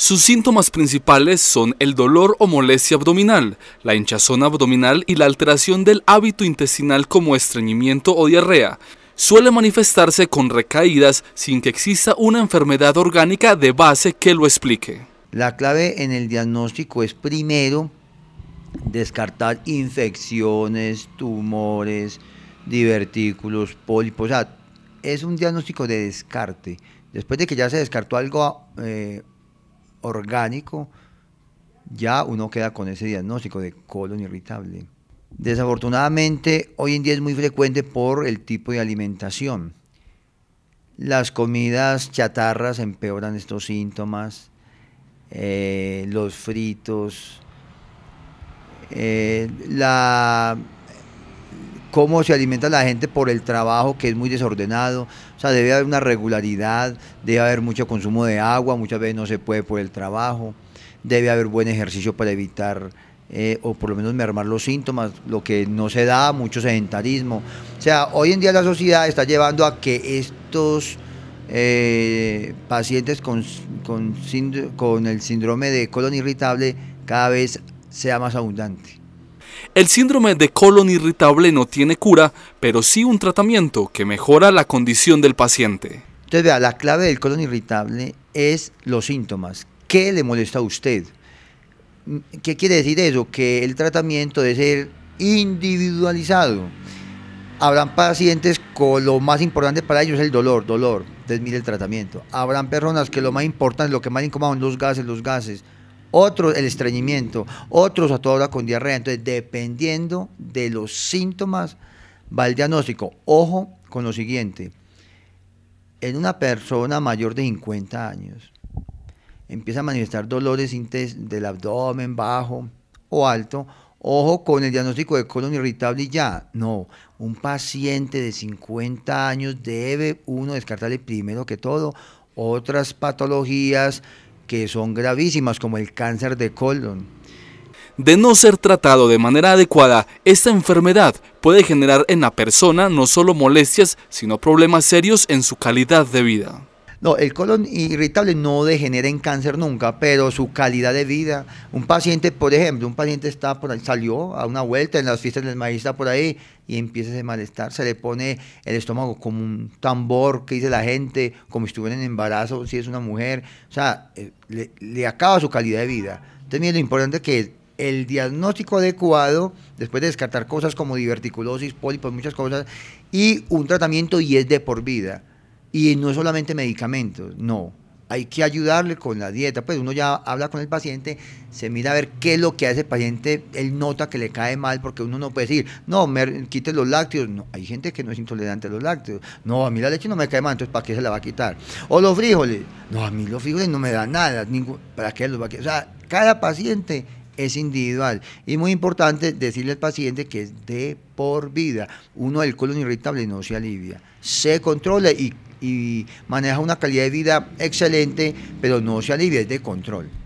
Sus síntomas principales son el dolor o molestia abdominal, la hinchazón abdominal y la alteración del hábito intestinal como estreñimiento o diarrea. Suele manifestarse con recaídas sin que exista una enfermedad orgánica de base que lo explique. La clave en el diagnóstico es primero descartar infecciones, tumores, divertículos, pólipos. O sea, es un diagnóstico de descarte. Después de que ya se descartó algo... Eh, orgánico, ya uno queda con ese diagnóstico de colon irritable. Desafortunadamente, hoy en día es muy frecuente por el tipo de alimentación. Las comidas chatarras empeoran estos síntomas, eh, los fritos, eh, la cómo se alimenta la gente por el trabajo que es muy desordenado. O sea, debe haber una regularidad, debe haber mucho consumo de agua, muchas veces no se puede por el trabajo, debe haber buen ejercicio para evitar eh, o por lo menos mermar los síntomas, lo que no se da, mucho sedentarismo. O sea, hoy en día la sociedad está llevando a que estos eh, pacientes con el síndrome de colon irritable cada vez sea más abundante. El síndrome de colon irritable no tiene cura, pero sí un tratamiento que mejora la condición del paciente. Entonces, vea, la clave del colon irritable es los síntomas. ¿Qué le molesta a usted? ¿Qué quiere decir eso? Que el tratamiento debe ser individualizado. Habrán pacientes con lo más importante para ellos es el dolor, dolor, desmide el tratamiento. Habrán personas que lo más importante, lo que más son los gases, los gases otros el estreñimiento, otros a toda hora con diarrea. Entonces, dependiendo de los síntomas, va el diagnóstico. Ojo con lo siguiente. En una persona mayor de 50 años, empieza a manifestar dolores del abdomen bajo o alto, ojo con el diagnóstico de colon irritable y ya. No, un paciente de 50 años debe uno descartarle primero que todo otras patologías que son gravísimas como el cáncer de colon. De no ser tratado de manera adecuada, esta enfermedad puede generar en la persona no solo molestias, sino problemas serios en su calidad de vida. No, el colon irritable no degenera en cáncer nunca, pero su calidad de vida. Un paciente, por ejemplo, un paciente está por ahí, salió a una vuelta en las fiestas del maíz, está por ahí y empieza a malestar. Se le pone el estómago como un tambor que dice la gente, como si estuviera en embarazo, si es una mujer. O sea, eh, le, acaba su calidad de vida. Entonces, lo importante es que el diagnóstico adecuado, después de descartar cosas como diverticulosis, pólipos, pues, muchas cosas, y un tratamiento y es de por vida. Y no es solamente medicamentos, no. Hay que ayudarle con la dieta. Pues uno ya habla con el paciente, se mira a ver qué es lo que hace el paciente, él nota que le cae mal, porque uno no puede decir, no, me quite los lácteos. No, hay gente que no es intolerante a los lácteos. No, a mí la leche no me cae mal, entonces ¿para qué se la va a quitar? O los frijoles. No, a mí los frijoles no me dan nada. Ningún, ¿Para qué los va a quitar? O sea, cada paciente es individual. Y muy importante decirle al paciente que es de por vida. Uno el colon irritable no se alivia. Se controla y y maneja una calidad de vida excelente, pero no se alivia de control.